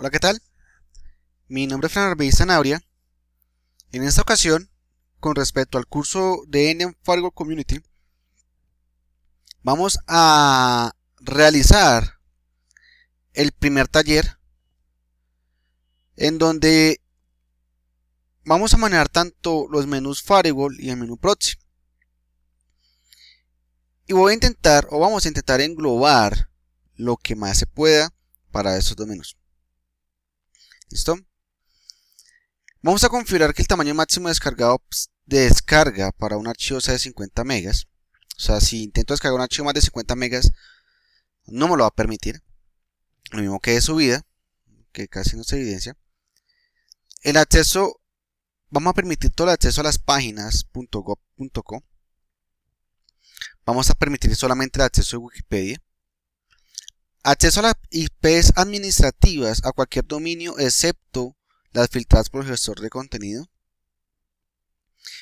Hola, ¿qué tal? Mi nombre es Fran Arbeí Sanabria. En esta ocasión, con respecto al curso de N Firewall Community, vamos a realizar el primer taller en donde vamos a manejar tanto los menús Firewall y el menú Proxy. Y voy a intentar, o vamos a intentar englobar lo que más se pueda para estos dos menús. ¿Listo? Vamos a configurar que el tamaño máximo descargado pues, de descarga para un archivo sea de 50 megas. O sea, si intento descargar un archivo más de 50 megas, no me lo va a permitir. Lo mismo que de subida, que casi no se evidencia. El acceso, vamos a permitir todo el acceso a las páginas Vamos a permitir solamente el acceso a Wikipedia. Acceso a las IPs administrativas a cualquier dominio excepto las filtradas por el gestor de contenido.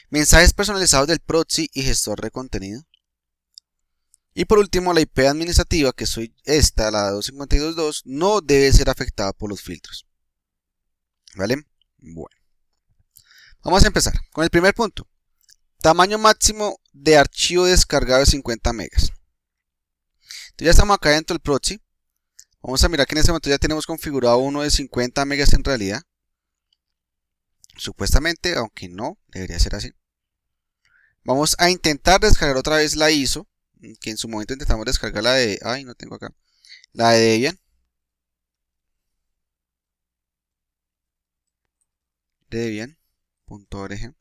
Mensajes personalizados del proxy y gestor de contenido. Y por último, la IP administrativa, que soy esta, la 252.2, no debe ser afectada por los filtros. ¿Vale? Bueno. Vamos a empezar con el primer punto. Tamaño máximo de archivo descargado de 50 megas. Entonces ya estamos acá dentro del proxy. Vamos a mirar que en este momento ya tenemos configurado uno de 50 megas en realidad. Supuestamente, aunque no, debería ser así. Vamos a intentar descargar otra vez la ISO, que en su momento intentamos descargar la de... Ay, no tengo acá. La de Debian. Debian.org.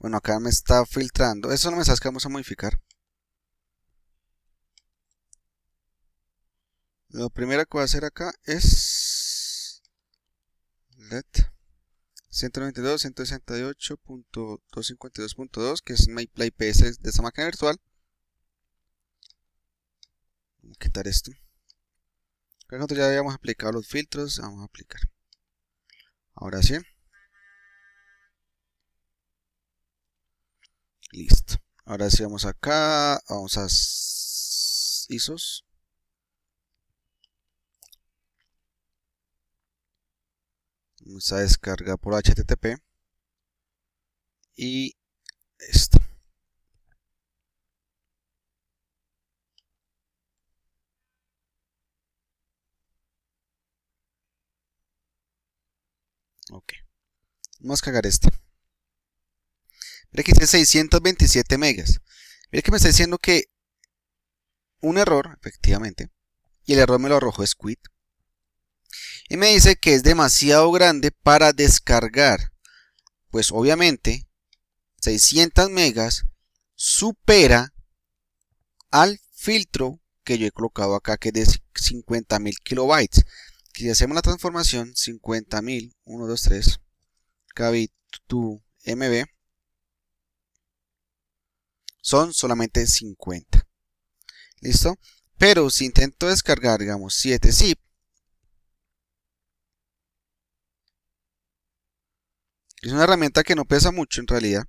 Bueno, acá me está filtrando. Eso no me sabes que vamos a modificar. Lo primero que voy a hacer acá es let 192.168.252.2 que es MyPlayPS de esta máquina virtual. Vamos a quitar esto. Por nosotros ya habíamos aplicado los filtros, vamos a aplicar. Ahora sí. Listo. Ahora sí vamos acá, vamos a ISOs. vamos a descargar por http y esto ok vamos a cargar este mira que dice 627 megas mira que me está diciendo que un error efectivamente y el error me lo arrojó Squid y me dice que es demasiado grande para descargar. Pues obviamente 600 megas supera al filtro que yo he colocado acá que es de 50.000 kilobytes. Si hacemos la transformación 50.000 1, 2, 3 kb to mb son solamente 50. ¿Listo? Pero si intento descargar, digamos, 7 zip, Es una herramienta que no pesa mucho en realidad.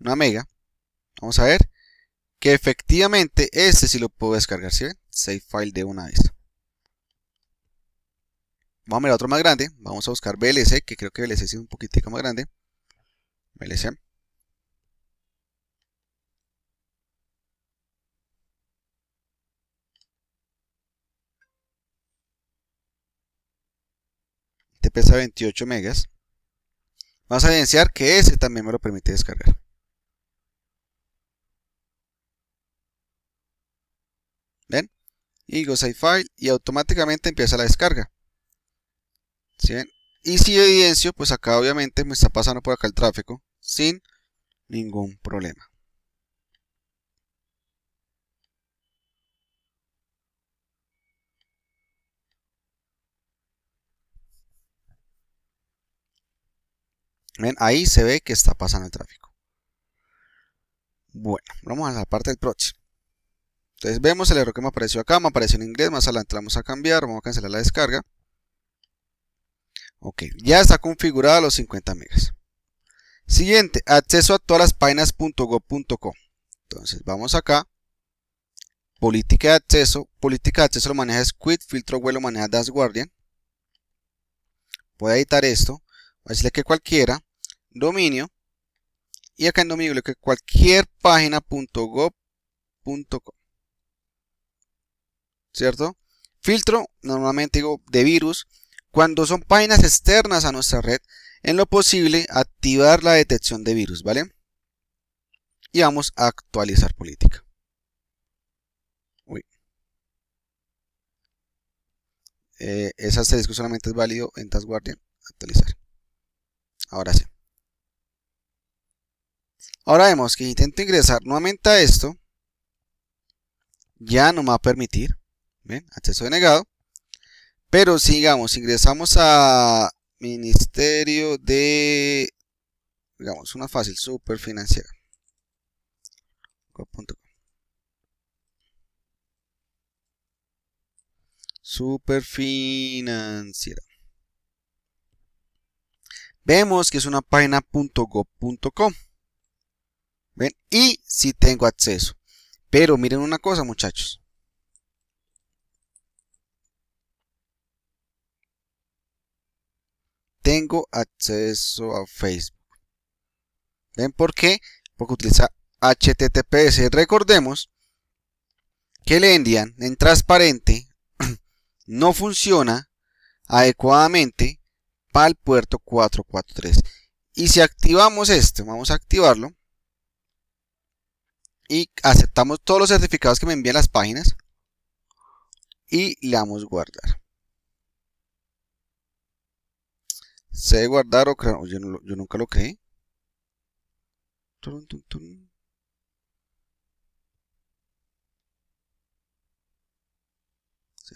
Una mega. Vamos a ver. Que efectivamente este sí lo puedo descargar, ¿sí? Save file de una vez. Vamos a mirar otro más grande. Vamos a buscar VLC, que creo que VLC es un poquitico más grande. VLC. Este pesa 28 megas. Vamos a evidenciar que ese también me lo permite descargar. ¿Ven? Y go save file y automáticamente empieza la descarga. ¿Sí Y si evidencio, pues acá obviamente me está pasando por acá el tráfico sin ningún problema. ahí se ve que está pasando el tráfico. Bueno, vamos a la parte del proxy. Entonces vemos el error que me apareció acá, me apareció en inglés, más adelante la vamos a cambiar, vamos a cancelar la descarga. Ok, ya está configurado a los 50 megas. Siguiente, acceso a todas las páginas Entonces vamos acá, política de acceso, política de acceso lo maneja Squid, filtro vuelo lo maneja Das Guardian. Voy a editar esto a decirle que cualquiera, dominio, y acá en dominio que cualquier página.gov.com. ¿Cierto? Filtro, normalmente digo de virus, cuando son páginas externas a nuestra red, en lo posible activar la detección de virus, ¿vale? Y vamos a actualizar política. Uy. Eh, esa discusión, solamente es válido en TaskGuardian. Actualizar. Ahora sí. Ahora vemos que intento ingresar nuevamente a esto. Ya no me va a permitir. ¿Ven? Acceso denegado. Pero sigamos, ingresamos a Ministerio de, digamos, una fácil, super financiera. Superfinanciera. Vemos que es una página .gov.com. ¿Ven? Y si sí tengo acceso. Pero miren una cosa, muchachos. Tengo acceso a Facebook. ¿Ven por qué? Porque utiliza HTTPS. Recordemos que el Endian en transparente no funciona adecuadamente el puerto 443. Y si activamos este vamos a activarlo. Y aceptamos todos los certificados que me envían las páginas. Y le damos guardar. Se guardar o crear. Yo, nunca lo creé.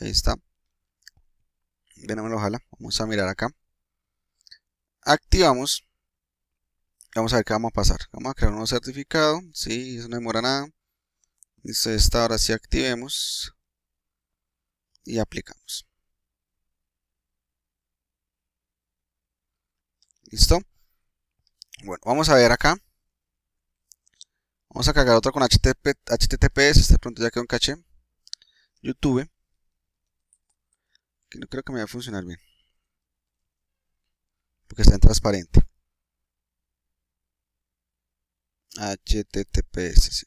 ahí está. Déjame lo jala. Vamos a mirar acá activamos, vamos a ver qué vamos a pasar. Vamos a crear un nuevo certificado, si, sí, eso no demora nada. Listo, ahora si activemos y aplicamos. ¿Listo? Bueno, vamos a ver acá. Vamos a cargar otro con HTTP, HTTPS. Este pronto ya quedó en caché. YouTube. Que no creo que me va a funcionar bien porque está en transparente. HTTPS.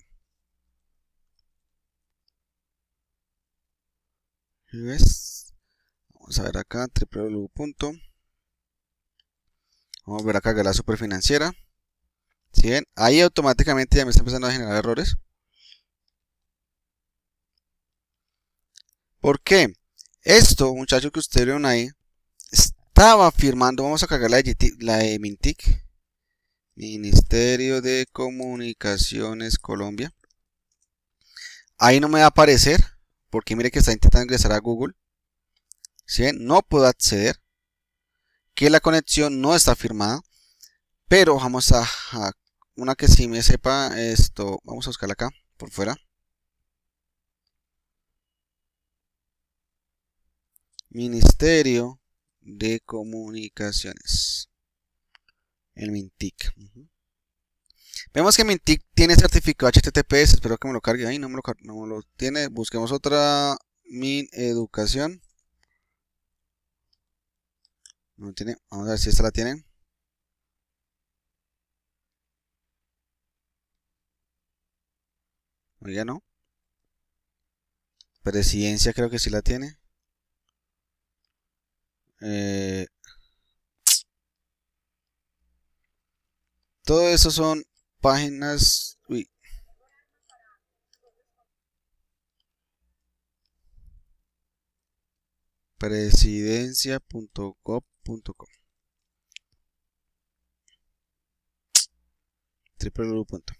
Vamos a ver acá, www. Vamos a ver acá que la superfinanciera. ¿Sí Ahí automáticamente ya me está empezando a generar errores. ¿Por qué? Esto, muchachos, que ustedes vieron ahí, estaba firmando, vamos a cargar la de, Mintic, Ministerio de Comunicaciones Colombia. Ahí no me va a aparecer, porque mire que está intentando ingresar a Google. ¿Sí? No puedo acceder, que la conexión no está firmada, pero vamos a, una que sí me sepa esto, vamos a buscarla acá, por fuera. Ministerio de comunicaciones. El Mintic. Vemos que Mintic tiene certificado HTTPS. Espero que me lo cargue. Ahí no me lo, no lo tiene. Busquemos otra Min Educación. No tiene. Vamos a ver si esta la tiene ya no. Presidencia creo que sí la tiene. Eh, todo eso son páginas... Uy. presidencia.gov.com triple punto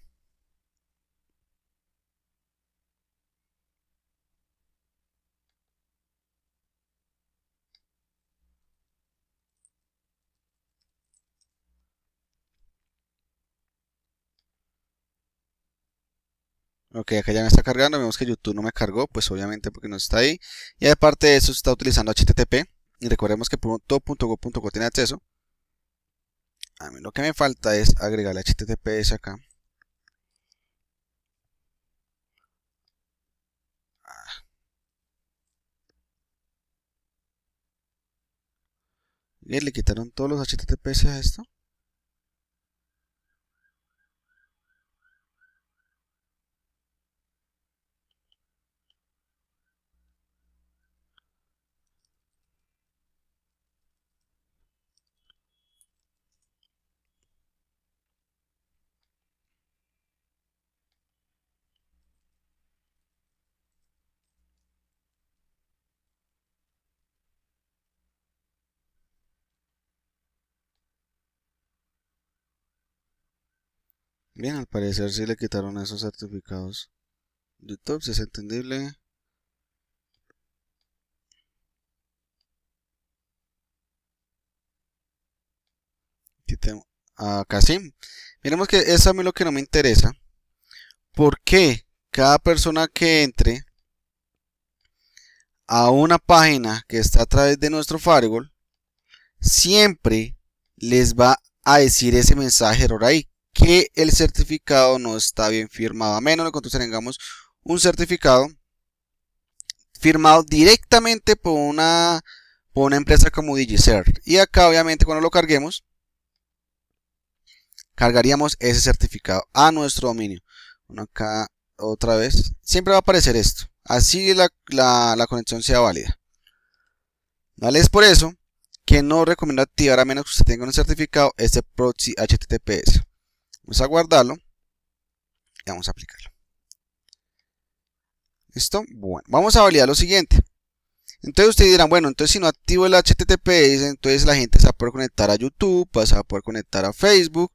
Ok, acá ya me está cargando, vemos que YouTube no me cargó, pues obviamente porque no está ahí. Y aparte de eso, está utilizando HTTP. Y recordemos que punto tiene acceso. A mí lo que me falta es agregarle HTTPS acá. Ah. Bien, le quitaron todos los HTTPS a esto. Bien, al parecer sí le quitaron esos certificados. YouTube, si es entendible. acá a Miremos que es a mí lo que no me interesa. Porque cada persona que entre a una página que está a través de nuestro firewall, siempre les va a decir ese mensaje error ahí que el certificado no está bien firmado, a menos que tengamos un certificado firmado directamente por una, una empresa como DigiCert. Y acá obviamente cuando lo carguemos, cargaríamos ese certificado a nuestro dominio. acá otra vez, siempre va a aparecer esto, así la, la conexión sea válida. ¿Vale? Es por eso que no recomiendo activar a menos que usted tenga un certificado este proxy HTTPS. Vamos a guardarlo y vamos a aplicarlo. ¿Listo? Bueno, vamos a validar lo siguiente. Entonces ustedes dirán, bueno, entonces si no activo el HTTPS, entonces la gente se va a poder conectar a YouTube, se va a poder conectar a Facebook.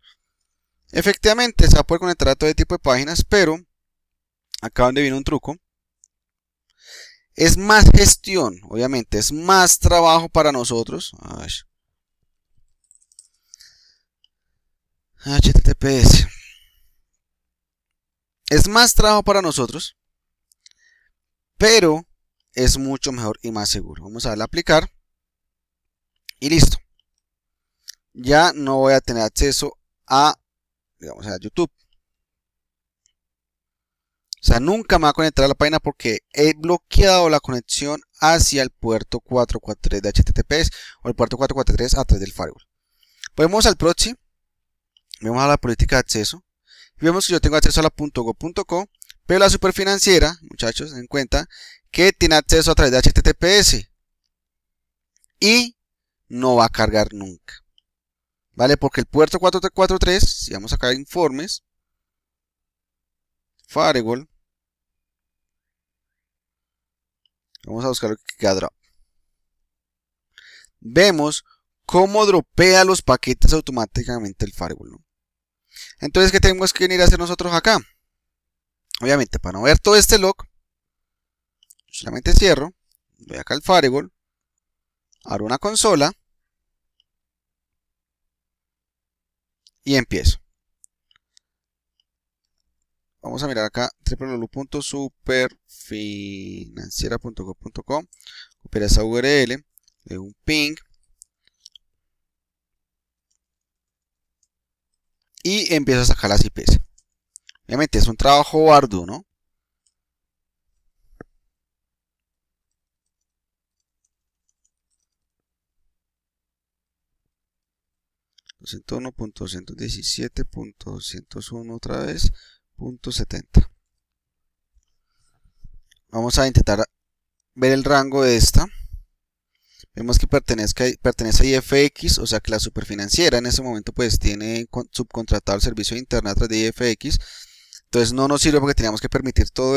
Efectivamente, se va a poder conectar a todo tipo de páginas, pero acá donde viene un truco. Es más gestión, obviamente, es más trabajo para nosotros. HTTPS. Es más trabajo para nosotros, pero es mucho mejor y más seguro. Vamos a darle a aplicar y listo. Ya no voy a tener acceso a, digamos, a YouTube. O sea, nunca me va a conectar a la página porque he bloqueado la conexión hacia el puerto 443 de HTTPS o el puerto 443 a través del firewall. Podemos al proxy Vemos a la política de acceso vemos que yo tengo acceso a la .go.co, pero la superfinanciera, muchachos, en cuenta que tiene acceso a través de HTTPS y no va a cargar nunca. ¿Vale? Porque el puerto 4343, si vamos a a informes, firewall, vamos a buscar lo que queda drop. Vemos cómo dropea los paquetes automáticamente el firewall. Entonces, ¿qué tenemos que venir a hacer nosotros acá? Obviamente, para no ver todo este log, solamente cierro, voy acá al Firewall, abro una consola y empiezo. Vamos a mirar acá www.superfinanciera.com.com, copiar esa URL, le doy un ping y empiezo a sacar las IPs. Obviamente es un trabajo arduo, ¿no? 201.217.201 otra vez, .70. Vamos a intentar ver el rango de esta. Vemos que pertenece a IFX, o sea que la superfinanciera en ese momento pues tiene subcontratado el servicio de internet a través de IFX. Entonces no nos sirve porque teníamos que permitir todo,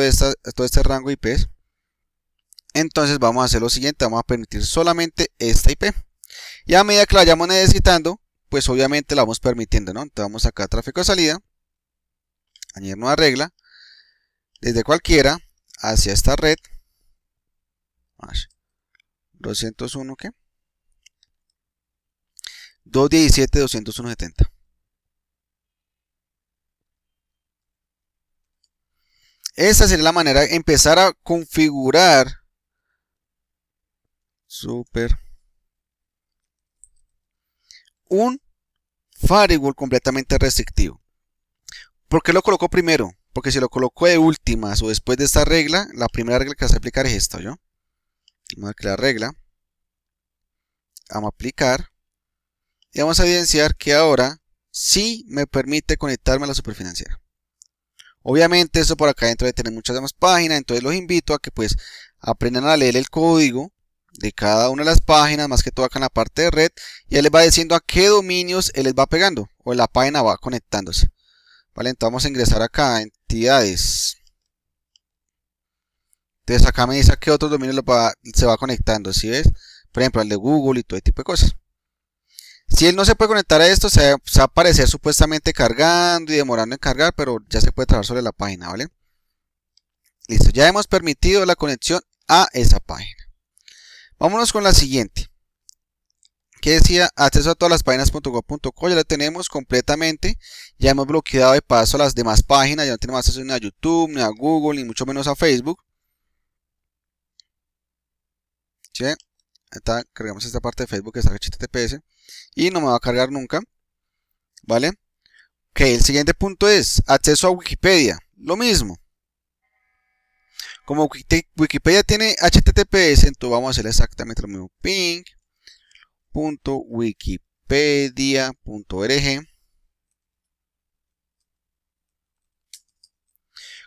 todo este rango IP. Entonces vamos a hacer lo siguiente, vamos a permitir solamente esta IP. Y a medida que la vayamos necesitando, pues obviamente la vamos permitiendo, ¿no? Entonces vamos acá a tráfico de salida, añadir nueva regla, desde cualquiera hacia esta red. 201, ¿qué? 217, 201, 70. Esta sería la manera de empezar a configurar. Super. Un firewall completamente restrictivo. ¿Por qué lo colocó primero? Porque si lo colocó de últimas o después de esta regla, la primera regla que vas a aplicar es esta, ¿yo? vamos a crear regla, vamos a aplicar y vamos a evidenciar que ahora sí me permite conectarme a la superfinanciera. Obviamente eso por acá dentro de tener muchas más páginas, entonces los invito a que pues aprendan a leer el código de cada una de las páginas, más que todo acá en la parte de red, y les va diciendo a qué dominios él les va pegando o la página va conectándose. Vale, entonces vamos a ingresar acá a entidades. Entonces acá me dice a qué otros dominios se va conectando, si ves? Por ejemplo, al de Google y todo tipo de cosas. Si él no se puede conectar a esto, se va a aparecer supuestamente cargando y demorando en cargar, pero ya se puede trabajar sobre la página, ¿vale? Listo, ya hemos permitido la conexión a esa página. Vámonos con la siguiente. Que decía acceso a todas las páginas.gov.co, Ya la tenemos completamente. Ya hemos bloqueado de paso las demás páginas. Ya no tenemos acceso ni a YouTube, ni a Google, ni mucho menos a Facebook. está, cargamos esta parte de Facebook que está HTTPS y no me va a cargar nunca, ¿vale? Ok, el siguiente punto es acceso a Wikipedia, lo mismo. Como Wikipedia tiene HTTPS, entonces vamos a hacer exactamente lo mismo. ping.wikipedia.org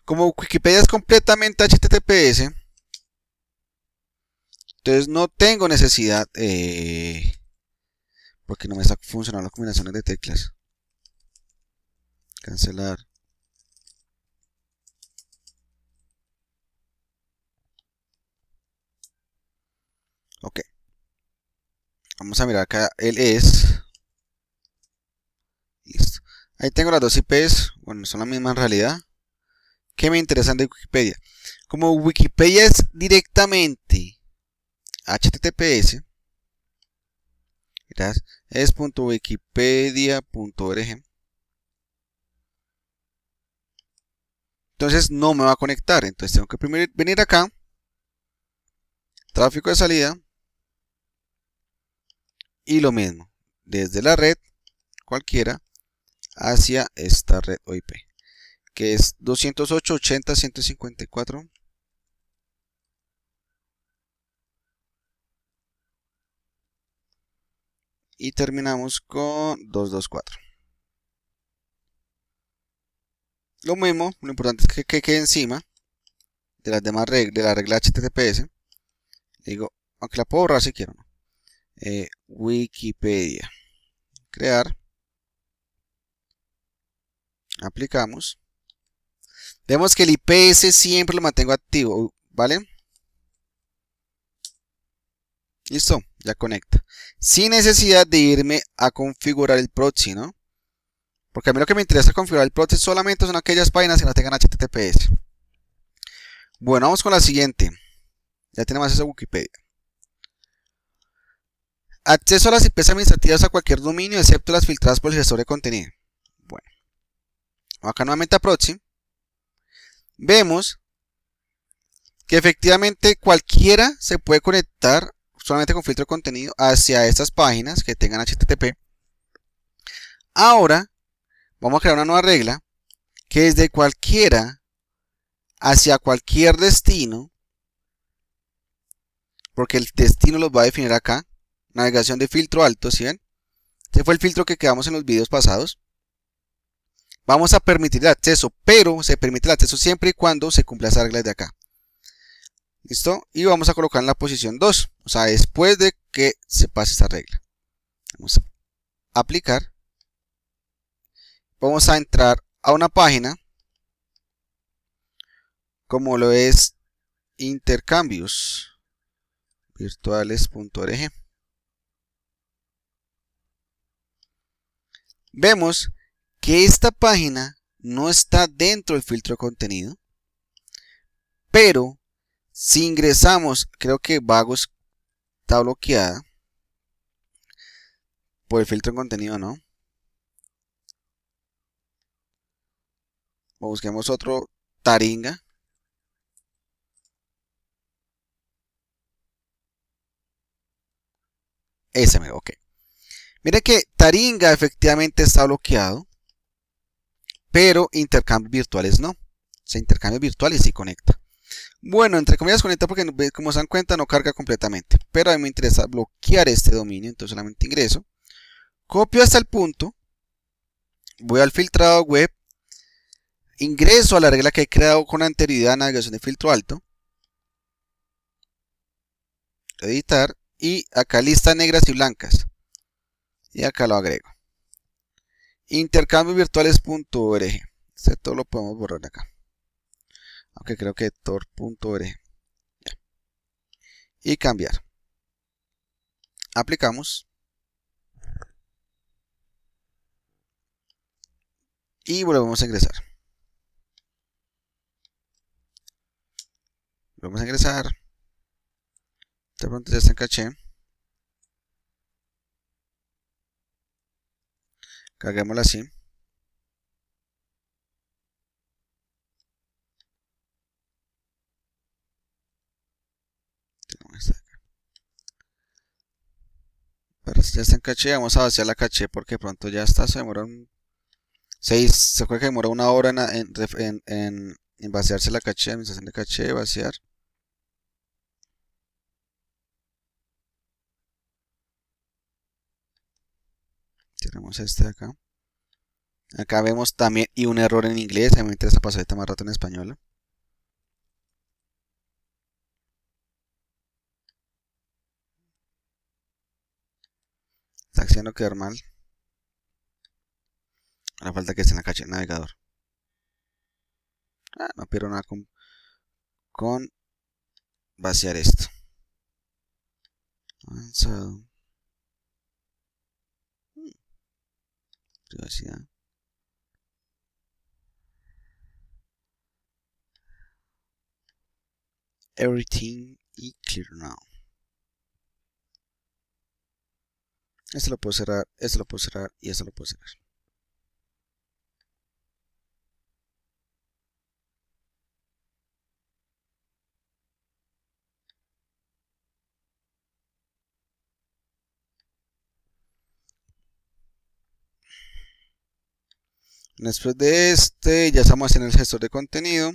Como Wikipedia es completamente HTTPS, entonces no tengo necesidad, eh, porque no me está funcionando las combinaciones de teclas. Cancelar. Ok. Vamos a mirar acá el es. Listo. Ahí tengo las dos IPs. Bueno, son la misma en realidad. ¿Qué me interesan de Wikipedia? Como Wikipedia es directamente https es.wikipedia.org entonces no me va a conectar entonces tengo que primero venir acá tráfico de salida y lo mismo desde la red cualquiera hacia esta red OIP que es 80 154. y terminamos con 224. Lo mismo, lo importante es que, quede encima de las demás reglas, de la regla HTTPS. Digo, aunque la puedo borrar si quiero. Eh, Wikipedia. Crear. Aplicamos. Vemos que el IPS siempre lo mantengo activo, ¿vale? Listo ya conecta. Sin necesidad de irme a configurar el proxy, ¿no? Porque a mí lo que me interesa configurar el proxy solamente son aquellas páginas que no tengan HTTPS. Bueno, vamos con la siguiente. Ya tenemos esa Wikipedia. Acceso a las IPs administrativas a cualquier dominio, excepto las filtradas por el gestor de contenido. Bueno. Acá nuevamente a proxy. Vemos que efectivamente cualquiera se puede conectar solamente con filtro de contenido hacia estas páginas que tengan HTTP. Ahora vamos a crear una nueva regla que es de cualquiera hacia cualquier destino, porque el destino los va a definir acá, navegación de filtro alto, ¿si ven? Este fue el filtro que quedamos en los videos pasados. Vamos a permitir el acceso, pero se permite el acceso siempre y cuando se cumpla las regla de acá. ¿Listo? Y vamos a colocar en la posición 2, o sea, después de que se pase esta regla. Vamos a aplicar. Vamos a entrar a una página como lo es intercambios virtuales.org. Vemos que esta página no está dentro del filtro de contenido, pero si ingresamos, creo que vagos está bloqueada por el filtro de contenido, ¿no? busquemos otro taringa. Ese me, ok. Mire que Taringa efectivamente está bloqueado, pero intercambios virtuales no. Se sea, intercambios virtuales y conecta. Bueno, entre comillas conecta porque como se dan cuenta no carga completamente. Pero a mí me interesa bloquear este dominio, entonces solamente ingreso. Copio hasta el punto. Voy al filtrado web. Ingreso a la regla que he creado con anterioridad, navegación de filtro alto. Editar. Y acá lista negras y blancas. Y acá lo agrego. intercambio virtuales.org. Esto lo podemos borrar acá aunque creo que tor.re y cambiar aplicamos y volvemos a ingresar volvemos a ingresar de pronto ya está en caché carguémosla así Pero si ya está en caché, vamos a vaciar la caché porque pronto ya está. Se demoró un... se demoró una hora en, en, en, en vaciarse la caché, administración de caché, vaciar. Tenemos este de acá. Acá vemos también, y un error en inglés, mí me interesa pasar ahorita más rato en español. acción no quedar mal. la falta que esté en la caché, navegador. Ah, no pierdo nada con, con vaciar esto. Avanzado. Hmm. Privacidad. Everything y clear now. Este lo puedo cerrar, este lo puedo cerrar y este lo puedo cerrar. Después de este, ya estamos en el gestor de contenido.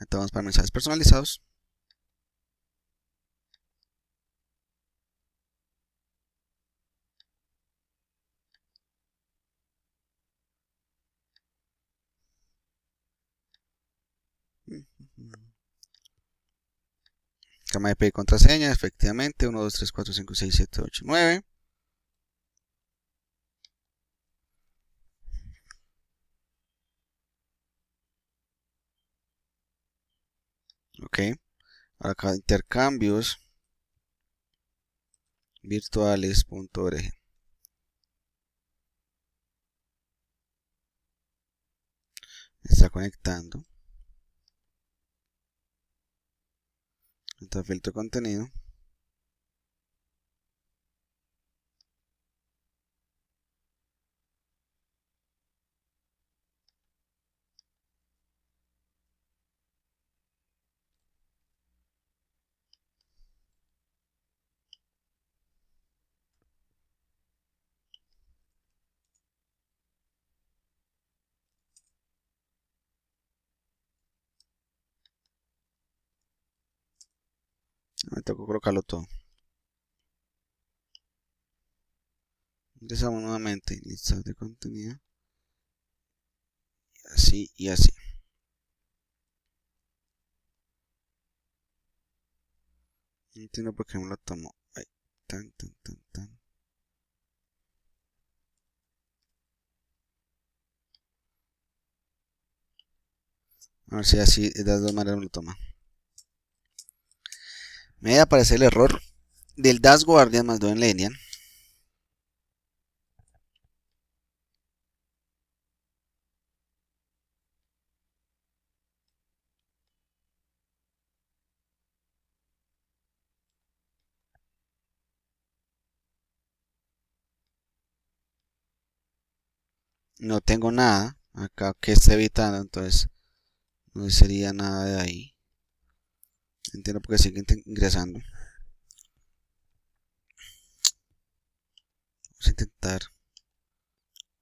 estamos para mensajes personalizados. Cama de P y contraseña, efectivamente. 1, 2, 3, 4, 5, 6, 7, 8, 9. Ok. Ahora acá intercambios virtuales.org. está conectando. entonces filtro contenido tocó colocarlo todo. Ingresamos nuevamente, lista de contenido. Y así y así. No entiendo por qué me lo tomo. ahí tan, tan, tan, tan. A ver si así de las dos maneras me lo toma. Me debe aparecer el error del Das Guardian más en Lenian. No tengo nada. Acá que está evitando, entonces no sería nada de ahí. Entiendo porque siguen ingresando. Vamos a intentar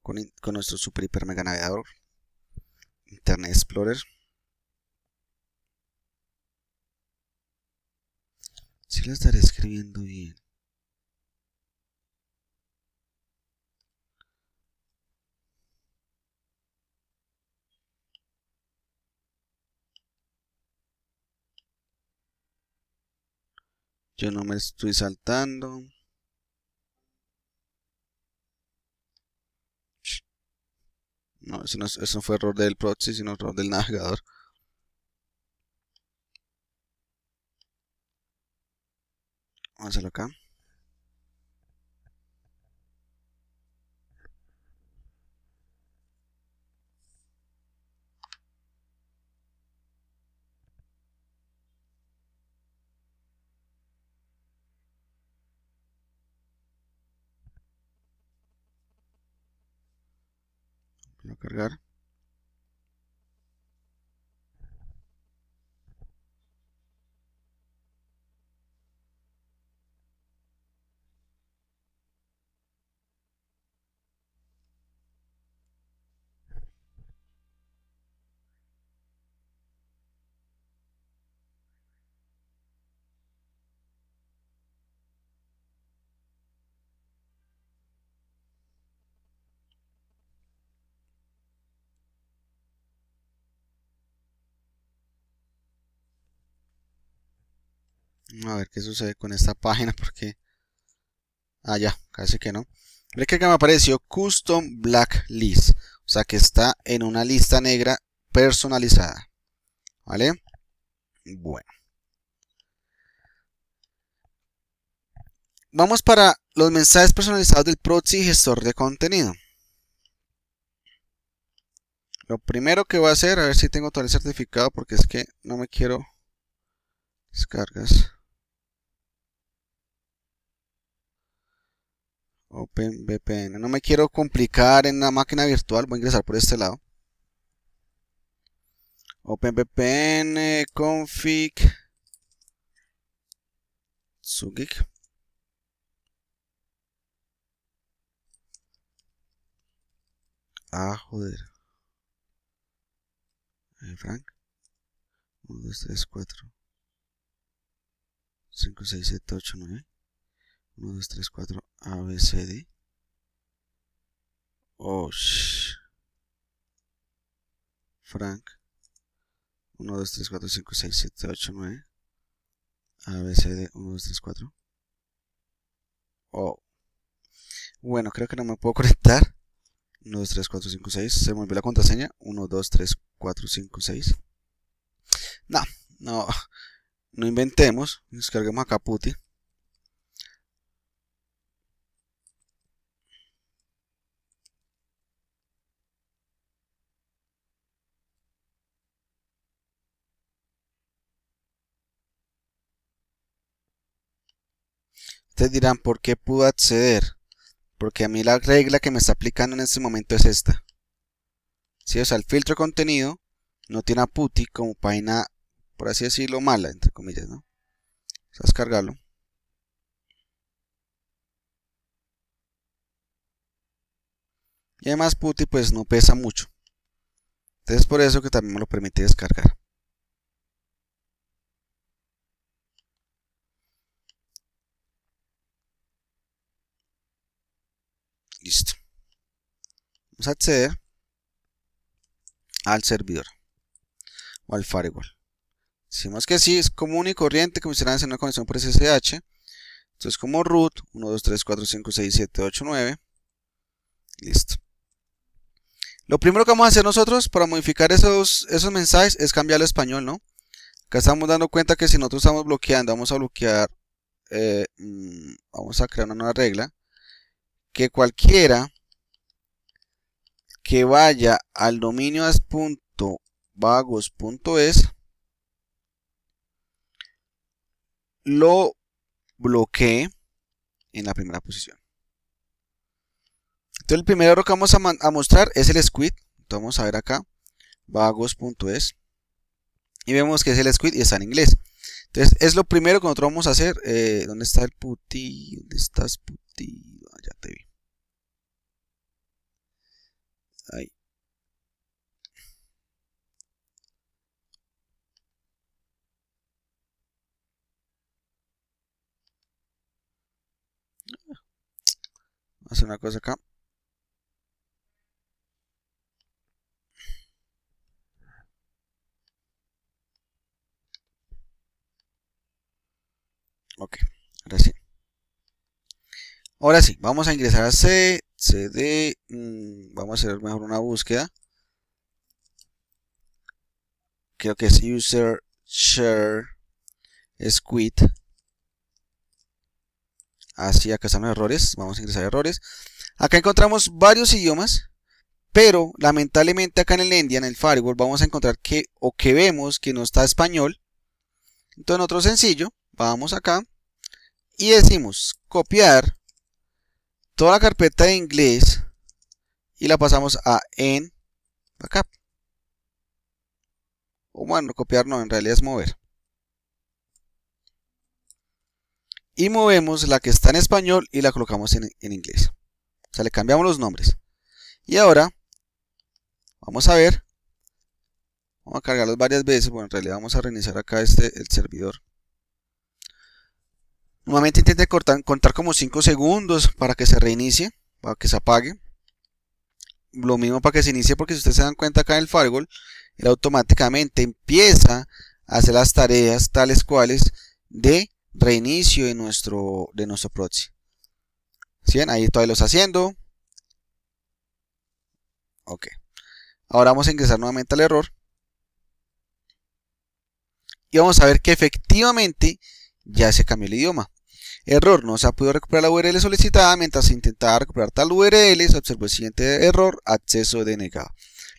con, nuestro super hiper mega navegador Internet Explorer. Si lo estaré escribiendo bien. Yo no me estoy saltando. No, eso no, eso fue error del proxy, sino error del navegador. Vamos a hacerlo acá. cargar A ver qué sucede con esta página porque... Ah, ya, casi que no. ve que acá me apareció Custom list O sea que está en una lista negra personalizada. ¿Vale? Bueno. Vamos para los mensajes personalizados del proxy gestor de contenido. Lo primero que voy a hacer, a ver si tengo todo el certificado porque es que no me quiero descargas. OpenVPN. No me quiero complicar en la máquina virtual. Voy a ingresar por este lado. OpenVPN config sugik. Ah, joder. Eh, Frank. 1, 2, 3, 4. 5, 6, 7, 8, 9. 1, 2, 3, 4, A, B, C, D. Osh. Oh, Frank. 1, 2, 3, 4, 5, 6, 7, 8, 9. A, B, C, D. 1, 2, 3, 4. Oh. Bueno, creo que no me puedo conectar. 1, 2, 3, 4, 5, 6. Se me olvidó la contraseña. 1, 2, 3, 4, 5, 6. No, no. No inventemos. Descarguemos acá Caputi Ustedes dirán, ¿por qué pudo acceder? Porque a mí la regla que me está aplicando en este momento es esta. Si es O sea, el filtro contenido no tiene a PuTTY como página, por así decirlo, mala, entre comillas, ¿no? descargarlo. Y además PuTTY pues no pesa mucho. Entonces por eso que también me lo permite descargar. Listo. Vamos a acceder al servidor o al firewall. Decimos que sí, es común y corriente que me en una conexión por SSH. Entonces como root 1, 2, 3, 4, 5, 6, 7, 8, 9. Listo. Lo primero que vamos a hacer nosotros para modificar esos, esos mensajes es cambiar al español, ¿no? Acá estamos dando cuenta que si nosotros estamos bloqueando, vamos a bloquear, eh, mm, vamos a crear una nueva regla que cualquiera que vaya al dominio as.vagos.es lo bloquee en la primera posición. Entonces el primero que vamos a, mostrar es el squid. vamos a ver acá, vagos.es. Y vemos que es el squid y está en inglés. Entonces es lo primero que nosotros vamos a hacer. Eh, ¿Dónde está el puti? ¿Dónde estás compartido. Ya te vi. Ahí. Vamos a hacer una cosa acá. Ok, ahora sí. Ahora sí, vamos a ingresar a C, CD, mm, vamos a hacer mejor una búsqueda. Creo que es user share squid. Así, ah, acá están los errores, vamos a ingresar errores. Acá encontramos varios idiomas, pero lamentablemente acá en el Endian, en el firewall, vamos a encontrar que o que vemos que no está español. Entonces, otro sencillo, vamos acá y decimos copiar toda la carpeta de inglés y la pasamos a en acá O bueno, copiar no, en realidad es mover. Y movemos la que está en español y la colocamos en, en inglés. O sea, le cambiamos los nombres. Y ahora, vamos a ver. Vamos a cargarlos varias veces. Bueno, en realidad vamos a reiniciar acá este, el servidor. Nuevamente intente contar como 5 segundos para que se reinicie, para que se apague. Lo mismo para que se inicie porque si ustedes se dan cuenta acá en el firewall, él automáticamente empieza a hacer las tareas tales cuales de reinicio de nuestro, de nuestro proxy. ¿Sí Ahí todavía lo está haciendo. Ok. Ahora vamos a ingresar nuevamente al error. Y vamos a ver que efectivamente ya se cambió el idioma. Error, no se ha podido recuperar la URL solicitada. Mientras se intentaba recuperar tal URL, se observó el siguiente error, acceso denegado.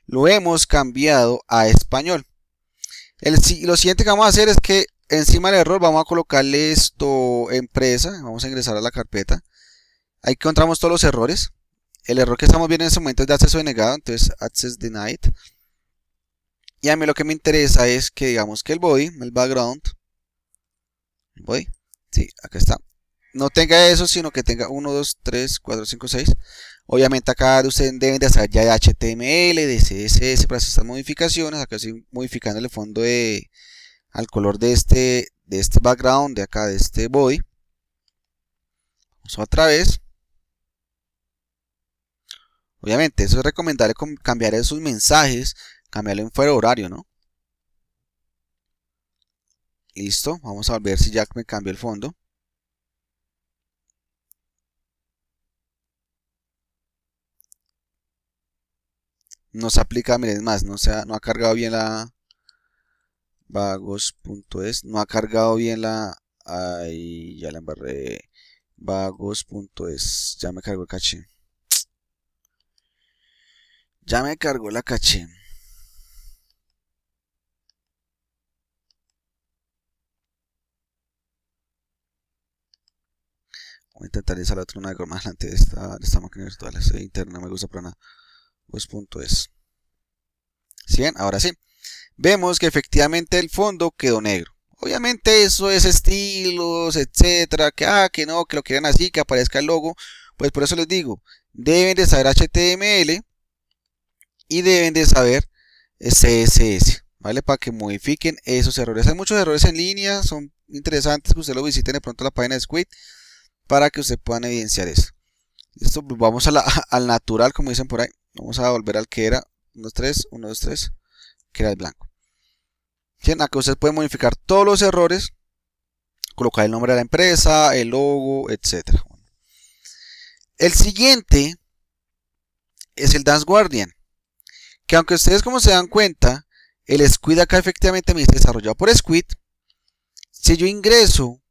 Lo hemos cambiado a español. lo siguiente que vamos a hacer es que encima del error vamos a colocarle esto empresa. Vamos a ingresar a la carpeta. Ahí encontramos todos los errores. El error que estamos viendo en este momento es de acceso denegado, entonces access denied. Y a mí lo que me interesa es que digamos que el body, el background, el body, sí, acá está, no tenga eso, sino que tenga 1, 2, 3, 4, 5, 6. Obviamente acá ustedes deben de hacer ya HTML, de CSS para hacer estas modificaciones. Acá estoy modificando el fondo de, al color de este, de este background, de acá, de este body. Vamos otra vez. Obviamente, eso es recomendable cambiar esos mensajes, cambiarlo en fuera horario, ¿no? Listo, vamos a ver si ya me cambió el fondo. no se aplica, miren más, no, se ha, no ha cargado bien la vagos.es, no ha cargado bien la, ay, ya la embarré, vagos.es, ya me cargó el caché, ya me cargó la caché. Voy a intentar instalar otro navegador más adelante de esta, esta máquina virtual, es interna, me gusta para nada. Pues, es, ¿Sí bien, Ahora sí. Vemos que efectivamente el fondo quedó negro. Obviamente eso es estilos, etcétera, que ah, que no, que lo quieran así, que aparezca el logo. Pues por eso les digo, deben de saber HTML y deben de saber eh, CSS, ¿vale? Para que modifiquen esos errores. Hay muchos errores en línea, son interesantes que usted lo visiten de pronto la página de Squid para que usted puedan evidenciar eso. Esto pues vamos al natural, como dicen por ahí. Vamos a volver al que era 1, 2, 3, 1, 2, 3, que era el blanco. Bien, acá ustedes pueden modificar todos los errores, colocar el nombre de la empresa, el logo, etc. El siguiente es el Dance Guardian, que aunque ustedes como se dan cuenta, el Squid acá efectivamente me dice desarrollado por Squid. Si yo ingreso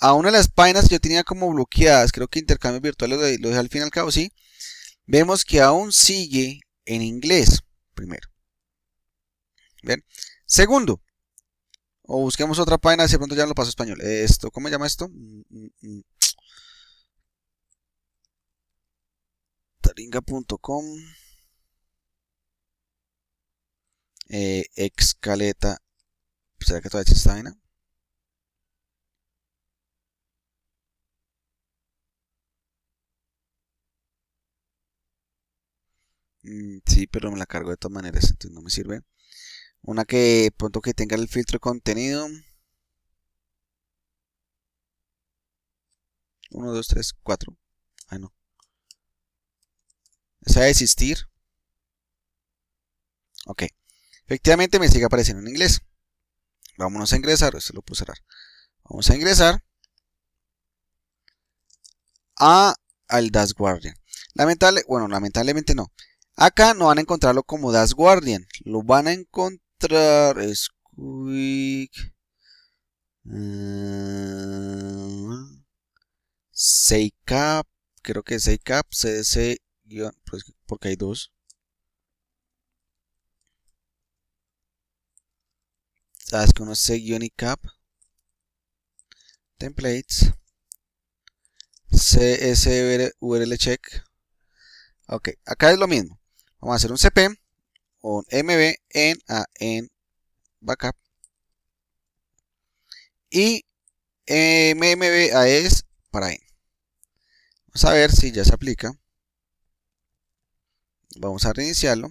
a una de las páginas que yo tenía como bloqueadas, creo que intercambios virtuales lo dejé al fin y al cabo, sí. Vemos que aún sigue en inglés, primero. Bien. Segundo, o busquemos otra página, si de pronto ya lo paso español. Esto, ¿cómo se llama esto? Mm, mm, mm. Taringa.com eh, Excaleta. ¿Será que todavía existe esta vaina? Mm, sí, pero me la cargo de todas maneras, entonces no me sirve. Una que pronto que tenga el filtro de contenido. 1, 2, 3, 4. Ah, no. Esa a existir. Ok. Efectivamente me sigue apareciendo en inglés. Vámonos a ingresar. Eso lo puedo cerrar. Vamos a ingresar. A, al Dash Guardian. Lamentable, bueno, lamentablemente no. Acá no van a encontrarlo como Das Guardian. Lo van a encontrar. Squeak. Eh, creo que es Seicap. CDC. Pues, porque hay dos. Sabes ah, que uno es C Templates. CSURL check. Ok, acá es lo mismo. Vamos a hacer un cp o un mb en a en backup y eh, mmb a es para en. Vamos a ver si ya se aplica. Vamos a reiniciarlo.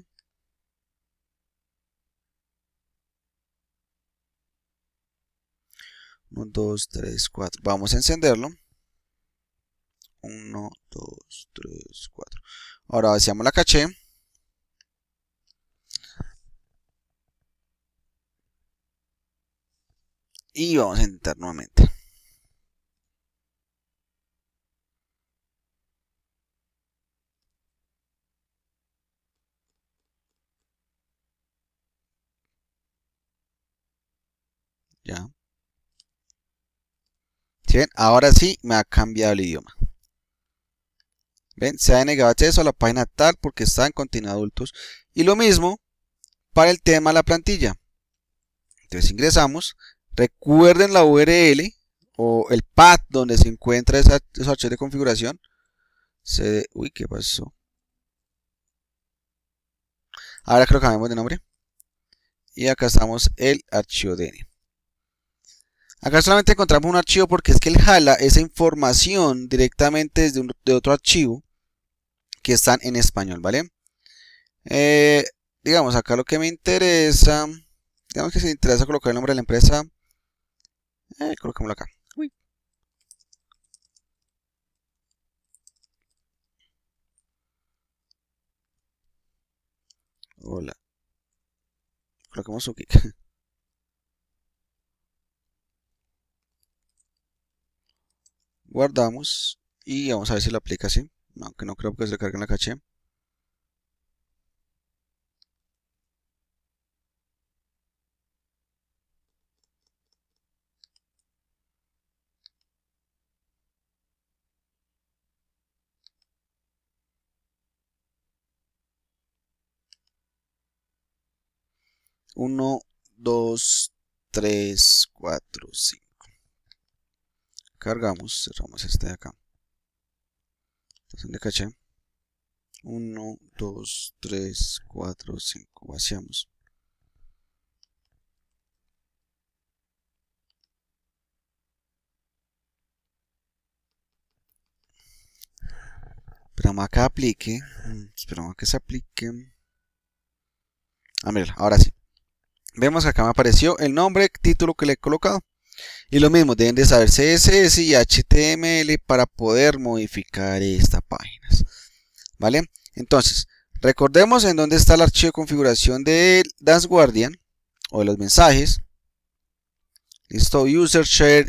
1, 2, 3, 4 Vamos a encenderlo. 1, 2, 3, 4. Ahora vaciamos la caché. Y vamos a intentar nuevamente. Ya. Ahora sí me ha cambiado el idioma. ¿Ven? Se ha denegado acceso a la página tal porque está en contenido adultos. Y lo mismo para el tema de la plantilla. Entonces ingresamos, Recuerden la URL o el pad donde se encuentra esa, esos archivos de configuración. uy, ¿qué pasó? Ahora creo que cambiamos de nombre. Y acá estamos el archivo DN. Acá solamente encontramos un archivo porque es que él jala esa información directamente desde de otro archivo que están en español, ¿vale? Eh, digamos, acá lo que me interesa, digamos que se interesa colocar el nombre de la empresa, eh, acá. Uy. Hola. Coloquemos kick Guardamos y vamos a ver si lo aplica así. Aunque no creo que se cargue en la caché. 1, 2, 3, 4, 5. Cargamos, cerramos este de acá. Estación de caché. 1, 2, 3, 4, 5. Vaciamos. Esperamos a que aplique. Mm, esperamos que se aplique. Ah, mira, ahora sí. Vemos acá me apareció el nombre, título que le he colocado. Y lo mismo, deben de saber CSS y HTML para poder modificar estas páginas. ¿Vale? Entonces, recordemos en dónde está el archivo de configuración de dance Guardian o de los mensajes. Listo, user share,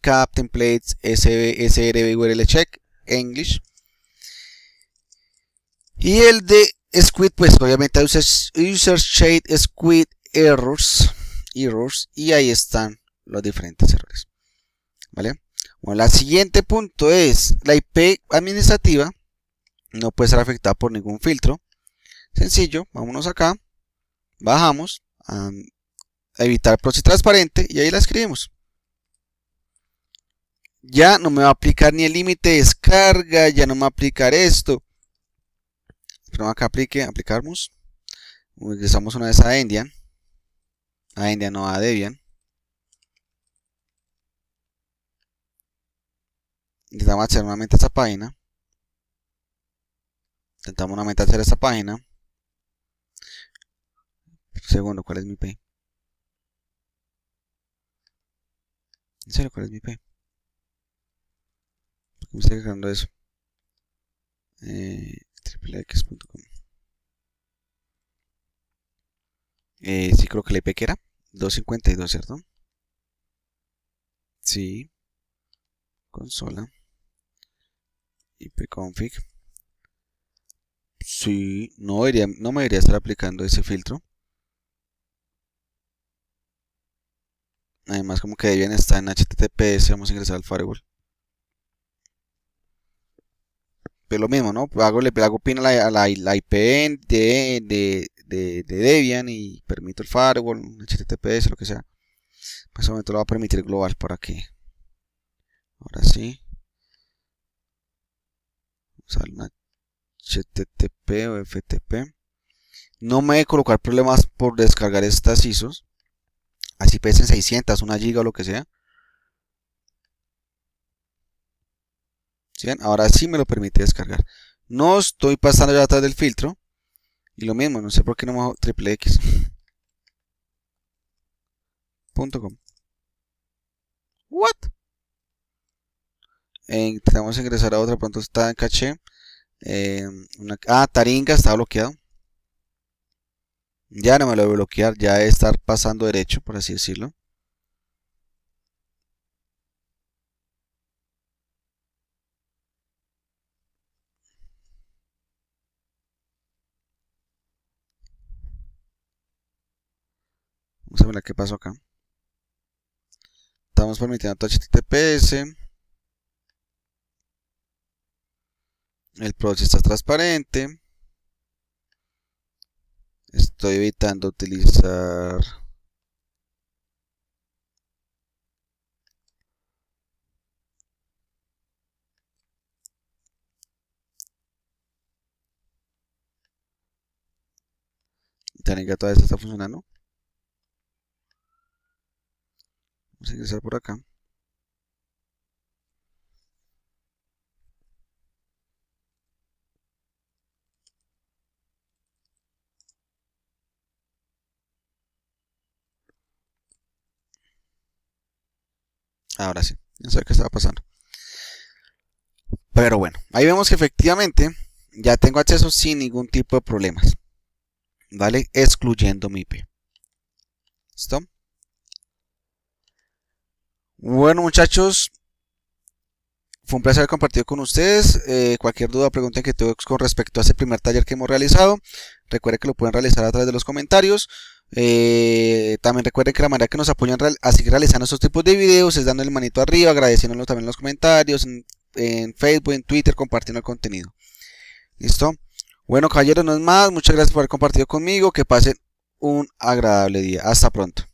cap templates, R URL check, English. Y el de Squid, pues obviamente user, user shade Squid errors, errors y ahí están los diferentes errores. ¿Vale? Bueno, la siguiente punto es la IP administrativa no puede ser afectada por ningún filtro. Sencillo, vámonos acá, bajamos a evitar proxy transparente y ahí la escribimos. Ya no me va a aplicar ni el límite de descarga, ya no me va a aplicar esto. Pero acá aplique, aplicamos. ingresamos una vez a Endian a India no a Debian. Intentamos hacer nuevamente esta página. Intentamos nuevamente hacer esta página. segundo, ¿cuál es mi IP? ¿En serio cuál es mi IP? ¿Por me estoy cargando eso? Eh, Eh, sí, creo que la IP que era 252, ¿cierto? Sí. Consola. IPconfig. Sí, no, debería, no me debería estar aplicando ese filtro. Además, como que bien está en HTTPS, vamos a ingresar al firewall. Pero pues lo mismo, ¿no? Hago, le hago pin a la, la IP de, de, de, Debian y permito el firewall, HTTPS, lo que sea. Más o menos lo va a permitir global para que. Ahora sí. Usar HTTP o FTP. No me he colocar problemas por descargar estas ISOs. Así pesen 600, una giga o lo que sea. Ahora sí me lo permite descargar. No estoy pasando ya atrás del filtro. Y lo mismo, no sé por qué no me triple x. .com. What? intentamos ingresar a otra, pronto está en caché. Eh, ah, Taringa está bloqueado. Ya no me lo voy a bloquear, ya estar pasando derecho, por así decirlo. Vamos a ver qué pasó acá. Estamos permitiendo HTTPS. El proxy está transparente. Estoy evitando utilizar todo esto está funcionando. Vamos a ingresar por acá. Ahora sí, Ya sé qué estaba pasando. Pero bueno, ahí vemos que efectivamente ya tengo acceso sin ningún tipo de problemas. ¿Vale? Excluyendo mi IP. ¿Listo? Bueno muchachos, fue un placer compartir con ustedes. Eh, cualquier duda o pregunta que tengan con respecto a ese primer taller que hemos realizado, recuerden que lo pueden realizar a través de los comentarios. Eh, también recuerden que la manera que nos apoyan a seguir realizando estos tipos de videos es dándole manito arriba, agradeciéndonos también en los comentarios, en Facebook, en Twitter, compartiendo el contenido. ¿Listo? Bueno, caballeros, no es más. Muchas gracias por haber compartido conmigo. Que pasen un agradable día. Hasta pronto.